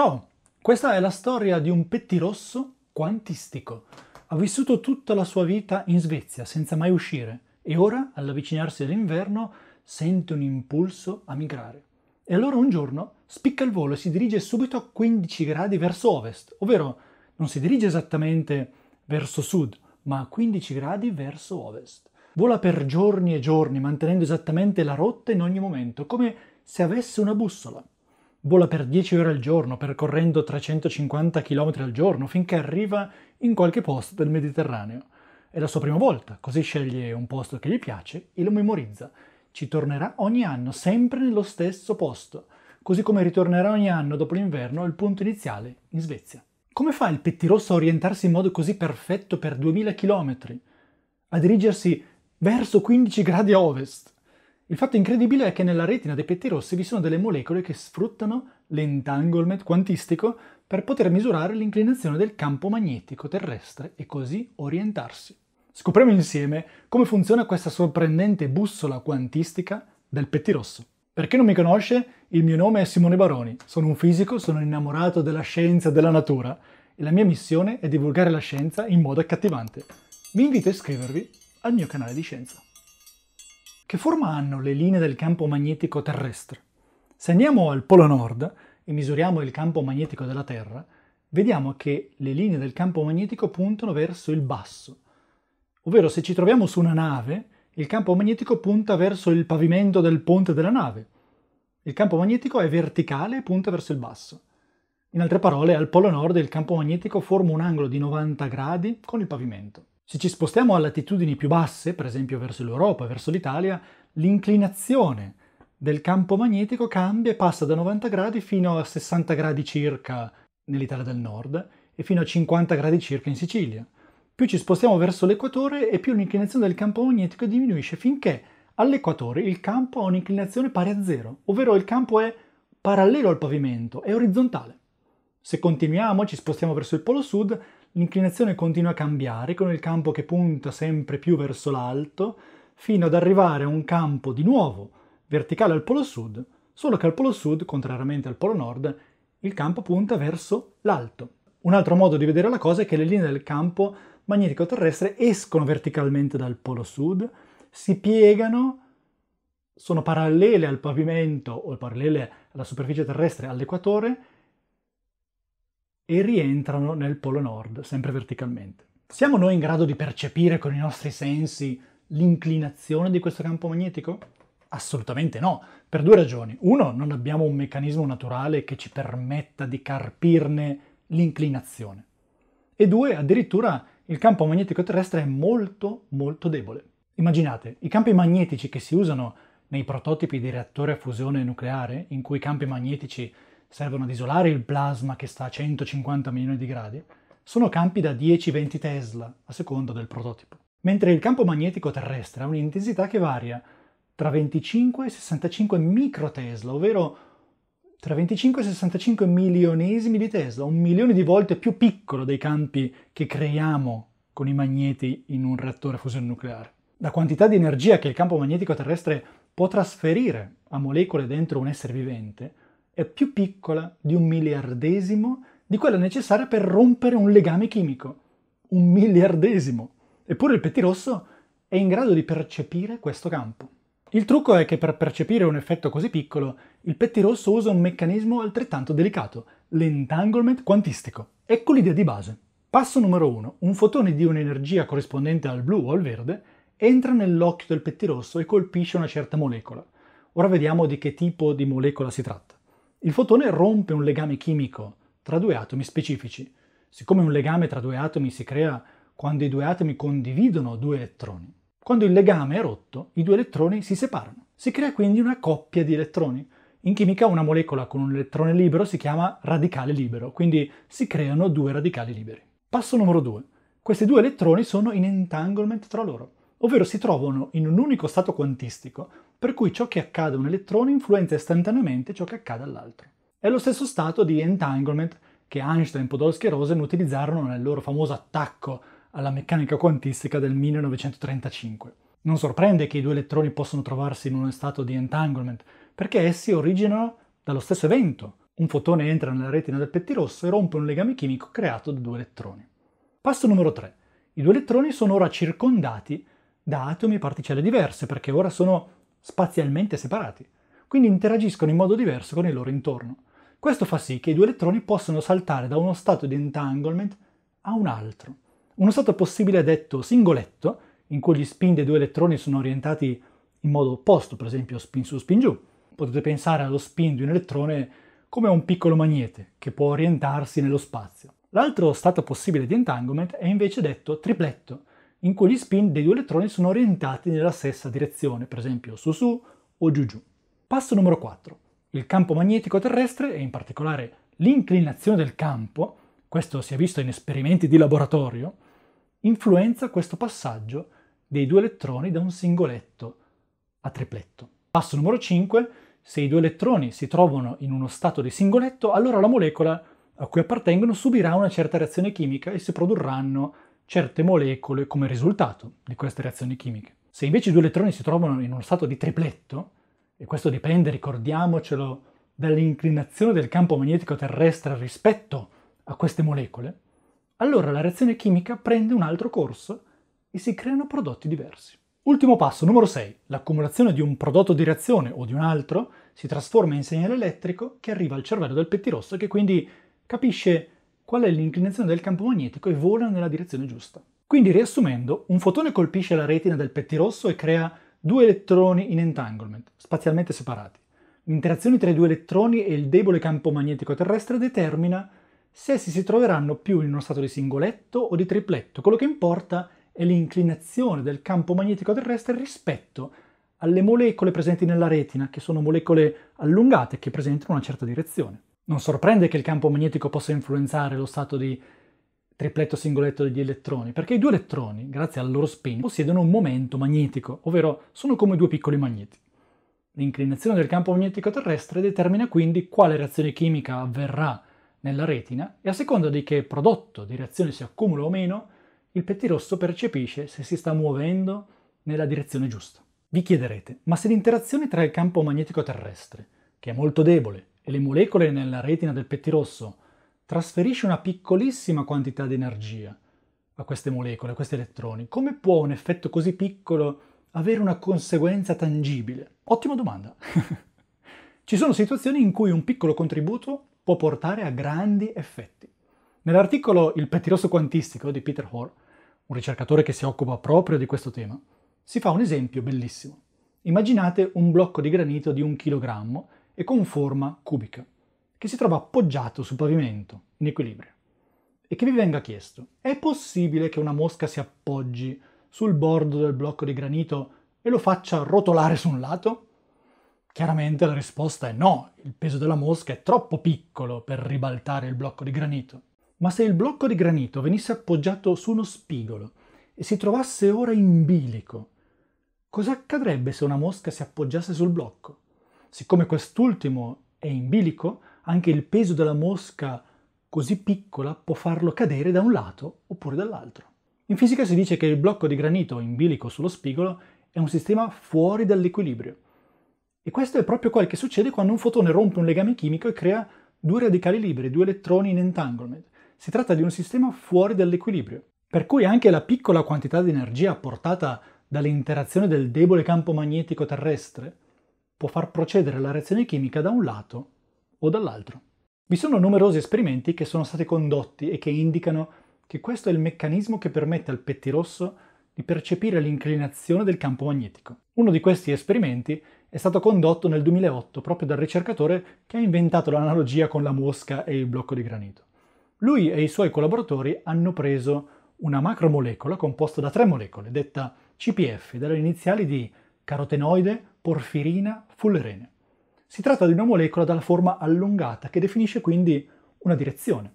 Ciao, questa è la storia di un pettirosso quantistico. Ha vissuto tutta la sua vita in Svezia senza mai uscire e ora, all'avvicinarsi all'inverno, sente un impulso a migrare. E allora un giorno spicca il volo e si dirige subito a 15 gradi verso ovest, ovvero non si dirige esattamente verso sud, ma a 15 gradi verso ovest. Vola per giorni e giorni mantenendo esattamente la rotta in ogni momento, come se avesse una bussola. Vola per 10 ore al giorno, percorrendo 350 km al giorno, finché arriva in qualche posto del Mediterraneo. È la sua prima volta, così sceglie un posto che gli piace e lo memorizza. Ci tornerà ogni anno, sempre nello stesso posto, così come ritornerà ogni anno dopo l'inverno al punto iniziale, in Svezia. Come fa il pettirosso a orientarsi in modo così perfetto per 2000 km? A dirigersi verso 15 gradi ovest? Il fatto incredibile è che nella retina dei pettirossi vi sono delle molecole che sfruttano l'entanglement quantistico per poter misurare l'inclinazione del campo magnetico terrestre e così orientarsi. Scopriamo insieme come funziona questa sorprendente bussola quantistica del pettirosso. Per chi non mi conosce, il mio nome è Simone Baroni, sono un fisico, sono innamorato della scienza e della natura e la mia missione è divulgare la scienza in modo accattivante. Vi invito a iscrivervi al mio canale di scienza. Che forma hanno le linee del campo magnetico terrestre? Se andiamo al Polo Nord e misuriamo il campo magnetico della Terra, vediamo che le linee del campo magnetico puntano verso il basso. Ovvero se ci troviamo su una nave, il campo magnetico punta verso il pavimento del ponte della nave. Il campo magnetico è verticale e punta verso il basso. In altre parole, al polo nord il campo magnetico forma un angolo di 90 gradi con il pavimento. Se ci spostiamo a latitudini più basse, per esempio verso l'Europa, verso l'Italia, l'inclinazione del campo magnetico cambia e passa da 90 gradi fino a 60 gradi circa nell'Italia del Nord e fino a 50 gradi circa in Sicilia. Più ci spostiamo verso l'equatore e più l'inclinazione del campo magnetico diminuisce finché all'equatore il campo ha un'inclinazione pari a zero, ovvero il campo è parallelo al pavimento, è orizzontale. Se continuiamo, ci spostiamo verso il polo sud, l'inclinazione continua a cambiare con il campo che punta sempre più verso l'alto fino ad arrivare a un campo di nuovo verticale al polo sud, solo che al polo sud, contrariamente al polo nord, il campo punta verso l'alto. Un altro modo di vedere la cosa è che le linee del campo magnetico terrestre escono verticalmente dal polo sud, si piegano, sono parallele al pavimento o parallele alla superficie terrestre all'equatore e rientrano nel polo nord, sempre verticalmente. Siamo noi in grado di percepire con i nostri sensi l'inclinazione di questo campo magnetico? Assolutamente no, per due ragioni. Uno, non abbiamo un meccanismo naturale che ci permetta di carpirne l'inclinazione. E due, addirittura il campo magnetico terrestre è molto molto debole. Immaginate, i campi magnetici che si usano nei prototipi di reattore a fusione nucleare, in cui i campi magnetici servono ad isolare il plasma che sta a 150 milioni di gradi, sono campi da 10-20 Tesla, a seconda del prototipo. Mentre il campo magnetico terrestre ha un'intensità che varia tra 25 e 65 microtesla, ovvero tra 25 e 65 milionesimi di Tesla, un milione di volte più piccolo dei campi che creiamo con i magneti in un reattore a fusione nucleare. La quantità di energia che il campo magnetico terrestre può trasferire a molecole dentro un essere vivente è più piccola di un miliardesimo di quella necessaria per rompere un legame chimico. Un miliardesimo! Eppure il pettirosso è in grado di percepire questo campo. Il trucco è che per percepire un effetto così piccolo, il pettirosso usa un meccanismo altrettanto delicato, l'entanglement quantistico. Ecco l'idea di base. Passo numero 1. Un fotone di un'energia corrispondente al blu o al verde entra nell'occhio del pettirosso e colpisce una certa molecola. Ora vediamo di che tipo di molecola si tratta. Il fotone rompe un legame chimico tra due atomi specifici. Siccome un legame tra due atomi si crea quando i due atomi condividono due elettroni, quando il legame è rotto, i due elettroni si separano. Si crea quindi una coppia di elettroni. In chimica una molecola con un elettrone libero si chiama radicale libero, quindi si creano due radicali liberi. Passo numero 2. Questi due elettroni sono in entanglement tra loro ovvero si trovano in un unico stato quantistico, per cui ciò che accade a un elettrone influenza istantaneamente ciò che accade all'altro. È lo stesso stato di entanglement che Einstein, Podolsky e Rosen utilizzarono nel loro famoso attacco alla meccanica quantistica del 1935. Non sorprende che i due elettroni possano trovarsi in uno stato di entanglement, perché essi originano dallo stesso evento. Un fotone entra nella retina del pettirosso e rompe un legame chimico creato da due elettroni. Passo numero 3. I due elettroni sono ora circondati da atomi e particelle diverse, perché ora sono spazialmente separati, quindi interagiscono in modo diverso con il loro intorno. Questo fa sì che i due elettroni possano saltare da uno stato di entanglement a un altro. Uno stato possibile è detto singoletto, in cui gli spin dei due elettroni sono orientati in modo opposto, per esempio spin su spin giù. Potete pensare allo spin di un elettrone come a un piccolo magnete che può orientarsi nello spazio. L'altro stato possibile di entanglement è invece detto tripletto, in cui gli spin dei due elettroni sono orientati nella stessa direzione, per esempio su-su o giù-giù. Passo numero 4. Il campo magnetico terrestre e in particolare l'inclinazione del campo, questo si è visto in esperimenti di laboratorio, influenza questo passaggio dei due elettroni da un singoletto a tripletto. Passo numero 5. Se i due elettroni si trovano in uno stato di singoletto, allora la molecola a cui appartengono subirà una certa reazione chimica e si produrranno certe molecole come risultato di queste reazioni chimiche. Se invece i due elettroni si trovano in uno stato di tripletto, e questo dipende, ricordiamocelo, dall'inclinazione del campo magnetico terrestre rispetto a queste molecole, allora la reazione chimica prende un altro corso e si creano prodotti diversi. Ultimo passo, numero 6. L'accumulazione di un prodotto di reazione o di un altro si trasforma in segnale elettrico che arriva al cervello del pettirosso e che quindi capisce qual è l'inclinazione del campo magnetico e vola nella direzione giusta. Quindi riassumendo, un fotone colpisce la retina del pettirosso e crea due elettroni in entanglement, spazialmente separati. L'interazione tra i due elettroni e il debole campo magnetico terrestre determina se essi si troveranno più in uno stato di singoletto o di tripletto. Quello che importa è l'inclinazione del campo magnetico terrestre rispetto alle molecole presenti nella retina, che sono molecole allungate che presentano una certa direzione. Non sorprende che il campo magnetico possa influenzare lo stato di tripletto singoletto degli elettroni, perché i due elettroni, grazie al loro spin, possiedono un momento magnetico, ovvero sono come due piccoli magneti. L'inclinazione del campo magnetico terrestre determina quindi quale reazione chimica avverrà nella retina e a seconda di che prodotto di reazione si accumula o meno, il pettirosso percepisce se si sta muovendo nella direzione giusta. Vi chiederete, ma se l'interazione tra il campo magnetico terrestre, che è molto debole, e le molecole nella retina del pettirosso, trasferisce una piccolissima quantità di energia a queste molecole, a questi elettroni. Come può un effetto così piccolo avere una conseguenza tangibile? Ottima domanda. Ci sono situazioni in cui un piccolo contributo può portare a grandi effetti. Nell'articolo Il pettirosso quantistico di Peter Hoare, un ricercatore che si occupa proprio di questo tema, si fa un esempio bellissimo. Immaginate un blocco di granito di un chilogrammo e con forma cubica, che si trova appoggiato sul pavimento, in equilibrio, e che vi venga chiesto, è possibile che una mosca si appoggi sul bordo del blocco di granito e lo faccia rotolare su un lato? Chiaramente la risposta è no, il peso della mosca è troppo piccolo per ribaltare il blocco di granito. Ma se il blocco di granito venisse appoggiato su uno spigolo e si trovasse ora in bilico, cosa accadrebbe se una mosca si appoggiasse sul blocco? Siccome quest'ultimo è in bilico, anche il peso della mosca così piccola può farlo cadere da un lato oppure dall'altro. In fisica si dice che il blocco di granito in bilico sullo spigolo è un sistema fuori dall'equilibrio. E questo è proprio quel che succede quando un fotone rompe un legame chimico e crea due radicali liberi, due elettroni in entanglement. Si tratta di un sistema fuori dall'equilibrio, per cui anche la piccola quantità di energia apportata dall'interazione del debole campo magnetico terrestre può far procedere la reazione chimica da un lato o dall'altro. Vi sono numerosi esperimenti che sono stati condotti e che indicano che questo è il meccanismo che permette al pettirosso di percepire l'inclinazione del campo magnetico. Uno di questi esperimenti è stato condotto nel 2008 proprio dal ricercatore che ha inventato l'analogia con la mosca e il blocco di granito. Lui e i suoi collaboratori hanno preso una macromolecola composta da tre molecole, detta CPF, dalle iniziali di carotenoide, porfirina fullerene. Si tratta di una molecola dalla forma allungata che definisce quindi una direzione.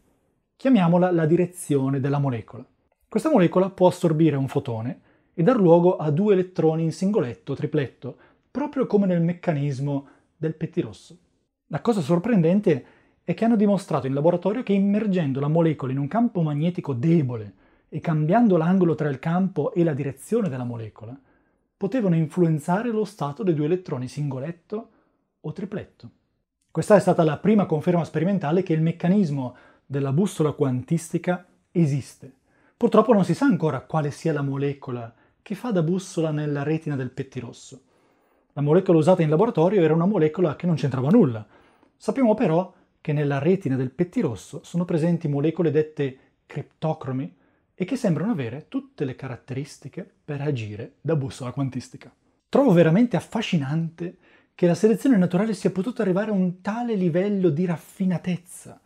Chiamiamola la direzione della molecola. Questa molecola può assorbire un fotone e dar luogo a due elettroni in singoletto o tripletto, proprio come nel meccanismo del pettirosso. La cosa sorprendente è che hanno dimostrato in laboratorio che immergendo la molecola in un campo magnetico debole e cambiando l'angolo tra il campo e la direzione della molecola, potevano influenzare lo stato dei due elettroni singoletto o tripletto. Questa è stata la prima conferma sperimentale che il meccanismo della bussola quantistica esiste. Purtroppo non si sa ancora quale sia la molecola che fa da bussola nella retina del pettirosso. La molecola usata in laboratorio era una molecola che non c'entrava nulla. Sappiamo però che nella retina del pettirosso sono presenti molecole dette criptocromi, e che sembrano avere tutte le caratteristiche per agire da bussola quantistica. Trovo veramente affascinante che la selezione naturale sia potuta arrivare a un tale livello di raffinatezza,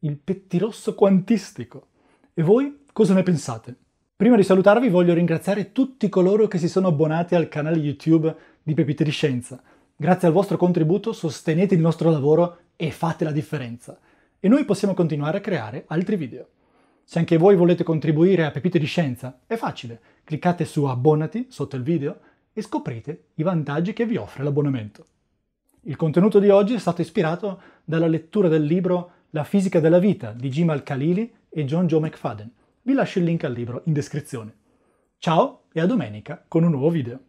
il pettirosso quantistico. E voi cosa ne pensate? Prima di salutarvi voglio ringraziare tutti coloro che si sono abbonati al canale YouTube di Pepite di Scienza. Grazie al vostro contributo sostenete il nostro lavoro e fate la differenza. E noi possiamo continuare a creare altri video. Se anche voi volete contribuire a Pepite di Scienza, è facile. Cliccate su Abbonati sotto il video e scoprite i vantaggi che vi offre l'abbonamento. Il contenuto di oggi è stato ispirato dalla lettura del libro La fisica della vita di Jim Al-Khalili e John Joe McFadden. Vi lascio il link al libro in descrizione. Ciao e a domenica con un nuovo video.